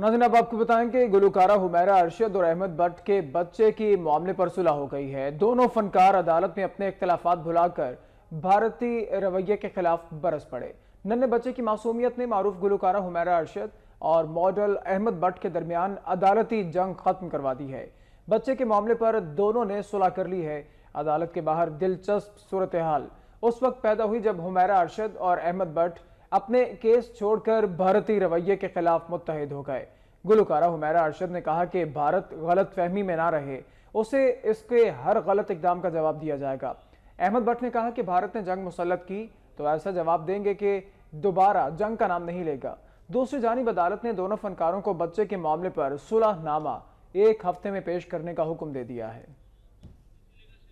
नाजिन अब आपको बताएं कि गुलकारा हुमैरा अरशद और अहमद भट्ट के बच्चे की मामले पर सुलह हो गई है दोनों फनकार अदालत में अपने इख्तलाफात भुलाकर भारतीय रवैये के खिलाफ बरस पड़े नन्हे बच्चे की मासूमियत ने मरूफ गुलकारा हुमैरा अरशद और मॉडल अहमद भट्ट के दरमियान अदालती जंग खत्म करवा दी है बच्चे के मामले पर दोनों ने सुलह कर ली है अदालत के बाहर दिलचस्प सूरत हाल उस वक्त पैदा हुई जब हुमैरा अरशद और अहमद भट्ट अपने केस छोड़कर भारतीय रवैये के खिलाफ मुतहद हो गए गुलकारा हुमैरा अरशद ने कहा कि भारत गलत फहमी में ना रहे उसे इसके हर गलत इकदाम का जवाब दिया जाएगा अहमद भट्ट ने कहा कि भारत ने जंग मुसलत की तो ऐसा जवाब देंगे कि दोबारा जंग का नाम नहीं लेगा दूसरी जानब अदालत ने दोनों फनकारों को बच्चे के मामले पर सुलह नामा एक हफ्ते में पेश करने का हुक्म दे दिया है